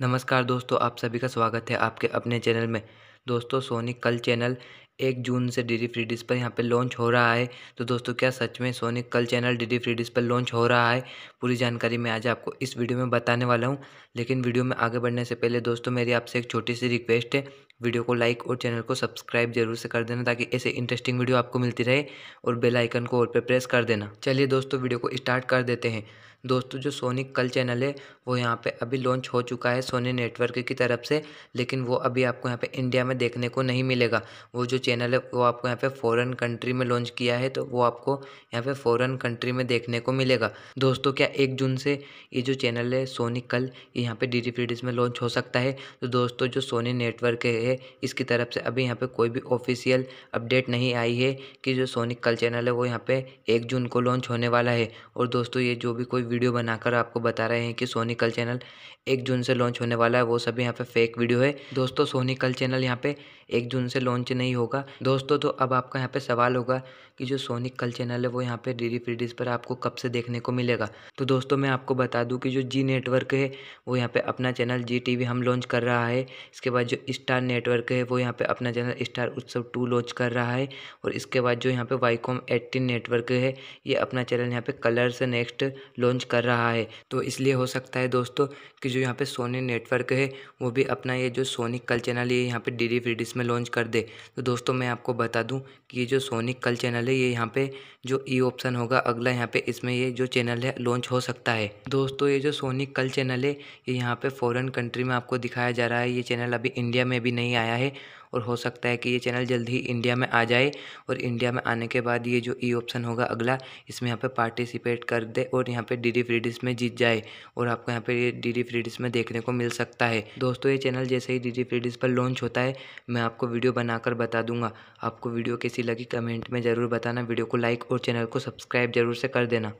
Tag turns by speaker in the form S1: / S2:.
S1: नमस्कार दोस्तों आप सभी का स्वागत है आपके अपने चैनल में दोस्तों सोनी कल चैनल एक जून से डी फ्री डिश पर यहाँ पे लॉन्च हो रहा है तो दोस्तों क्या सच में सोनी कल चैनल डी फ्री डिश पर लॉन्च हो रहा है पूरी जानकारी मैं आज आपको इस वीडियो में बताने वाला हूँ लेकिन वीडियो में आगे बढ़ने से पहले दोस्तों मेरी आपसे एक छोटी सी रिक्वेस्ट है वीडियो को लाइक और चैनल को सब्सक्राइब जरूर से कर देना ताकि ऐसे इंटरेस्टिंग वीडियो आपको मिलती रहे और बेल आइकन को और पे प्रेस कर देना चलिए दोस्तों वीडियो को स्टार्ट कर देते हैं दोस्तों जो सोनी कल चैनल है वो यहाँ पे अभी लॉन्च हो चुका है सोनी नेटवर्क की तरफ से लेकिन वो अभी आपको यहाँ पे इंडिया में देखने को नहीं मिलेगा वो जो चैनल है वो आपको यहाँ पे फ़ॉरेन कंट्री में लॉन्च किया है तो वो आपको यहाँ पे फ़ॉरेन कंट्री में देखने को मिलेगा दोस्तों क्या एक जून से ये जो चैनल है सोनी कल यहाँ पे डी डी में लॉन्च हो सकता है तो दोस्तों जो सोनी नेटवर्क है इसकी तरफ से अभी यहाँ पे कोई भी ऑफिशियल अपडेट नहीं आई है कि जो सोनी कल चैनल है वो यहाँ पे एक जून को लॉन्च होने वाला है और दोस्तों ये जो भी कोई वीडियो बनाकर आपको बता रहे हैं कि सोनी कल चैनल एक जून से लॉन्च होने वाला है वो सभी यहाँ पे फेक वीडियो है दोस्तों सोनी कल चैनल यहाँ पे पे एक जून से लॉन्च नहीं होगा दोस्तों तो अब आपका यहाँ पे सवाल होगा कि जो सोनिक कल चैनल है वो यहाँ पे डी डी पर आपको कब से देखने को मिलेगा तो दोस्तों मैं आपको बता दूँ कि जो जी नेटवर्क है वो यहाँ पे अपना चैनल जी टी हम लॉन्च कर रहा है इसके बाद जो स्टार नेटवर्क है वो यहाँ पर अपना channel star Utsav two launch कर रहा है और इसके बाद जो यहाँ पर वाईकॉम एट्टीन नेटवर्क है ये अपना चैनल यहाँ पर कलर से नेक्स्ट लॉन्च कर रहा है तो इसलिए हो सकता है दोस्तों कि जो यहाँ पे सोनी नेटवर्क है वो भी अपना ये जो सोनी कल चैनल है यहाँ पे डी थ्री डी में लॉन्च कर दे तो दोस्तों मैं आपको बता दूं कि ये जो सोनिक कल चैनल है ये यहाँ पे जो ई e ऑप्शन होगा अगला यहाँ पे इसमें ये जो चैनल है लॉन्च हो सकता है दोस्तों ये जो सोनिक कल चैनल है ये यहाँ पे फॉरेन कंट्री में आपको दिखाया जा रहा है ये चैनल अभी इंडिया में भी नहीं आया है और हो सकता है कि ये चैनल जल्द ही इंडिया में आ जाए और इंडिया में आने के बाद ये जो ई ऑप्शन होगा अगला इसमें यहाँ पर पार्टिसिपेट कर दे और यहाँ पर डी डी में जीत जाए और आपको यहाँ पर ये डी डी फ्री में देखने को मिल सकता है दोस्तों ये चैनल जैसे ही डी डी फ्री पर लॉन्च होता है मैं आपको वीडियो बनाकर बता दूंगा आपको वीडियो कैसी लगी कमेंट में ज़रूर बताना वीडियो को लाइक और चैनल को सब्सक्राइब जरूर से कर देना